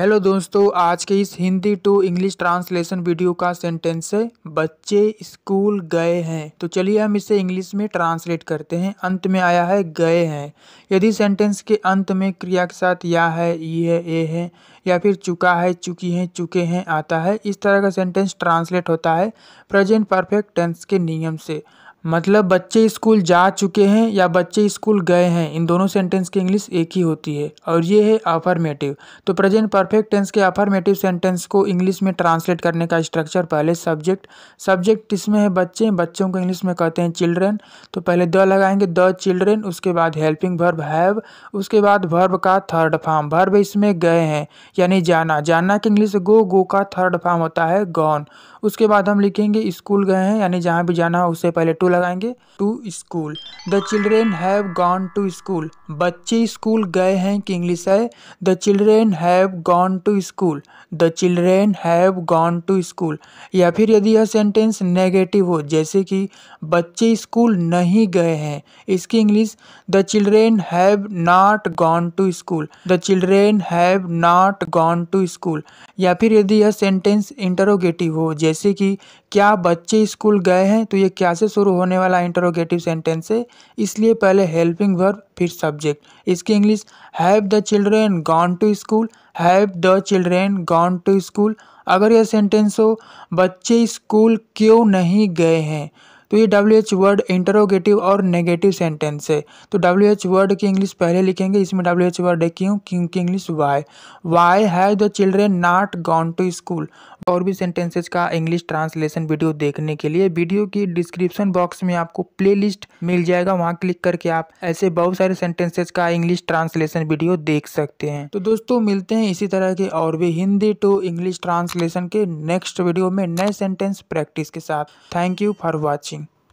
hello दोस्तों आज के इस Hindi to English translation video का सेंटेंस है बच्चे स्कूल गए हैं तो चलिए हम इसे इंग्लिश में ट्रांसलेट करते हैं अंत में आया है गए हैं यदि सेंटेंस के अंत में क्रिया के साथ या है ये है ए है या फिर चुका है चुकी हैं चुके हैं आता है इस तरह का सेंटेंस ट्रांसलेट होता है प्रेजेंट परफेक्ट टेंस के नियम से मतलब बच्चे स्कूल जा चुके हैं या बच्चे स्कूल गए हैं इन दोनों सेंटेंस की इंग्लिश एक ही होती है और ये है अफर्मेटिव तो प्रेजेंट परफेक्ट टेंस के अफर्मेटिव सेंटेंस को इंग्लिश में ट्रांसलेट करने का स्ट्रक्चर पहले सब्जेक्ट सब्जेक्ट इसमें है बच्चे बच्चों को इंग्लिश में कहते हैं चिल्ड्रेन तो पहले द लगाएंगे द चिल्ड्रेन उसके बाद हेल्पिंग वर्ब हैव उसके बाद वर्ब का थर्ड फॉर्म वर्ब इसमें गए हैं यानी जाना जाना कि इंग्लिश गो गो का थर्ड फॉर्म होता है गॉन उसके बाद हम लिखेंगे स्कूल गए हैं यानी जहाँ भी जाना हो उससे पहले टू टू लगाएंगे to school the children have gone to school बच्चे स्कूल गए हैं कि इंग्लिश है the children have gone to school the children have gone to school या फिर यदि यह सेंटेंस नेगेटिव हो जैसे कि बच्चे स्कूल नहीं गए हैं इसकी English the children have not gone to school the children have not gone to school या फिर यदि यह सेंटेंस इंटरोगेटिव हो जैसे कि क्या बच्चे स्कूल गए हैं तो ये क्या से शुरू होने वाला इंटरोगेटिव सेंटेंस है इसलिए पहले हेल्पिंग वर्ब फिर सब्जेक्ट इसकी English have the children gone to school have the children gone to school अगर यह सेंटेंस हो बच्चे स्कूल क्यों नहीं गए हैं तो ये डब्ल्यू एच वर्ड इंटरोगेटिव और नेगेटिव सेंटेंस है तो डब्ल्यू एच वर्ड की इंग्लिश पहले लिखेंगे इसमें डब्ल्यू एच वर्ड है क्यों क्योंकि इंग्लिश वाई वाई है the children not gone to school और भी सेंटेंसेज का इंग्लिश ट्रांसलेशन वीडियो देखने के लिए वीडियो की डिस्क्रिप्शन बॉक्स में आपको लिस्ट मिल जाएगा वहाँ क्लिक करके आप ऐसे बहुत सारे सेंटेंसेज का इंग्लिश ट्रांसलेशन वीडियो देख सकते हैं तो दोस्तों मिलते हैं इसी तरह के और भी हिंदी टू इंग्लिश ट्रांसलेशन के नेक्स्ट वीडियो में नए सेंटेंस प्रैक्टिस के साथ थैंक यू फॉर वॉचिंग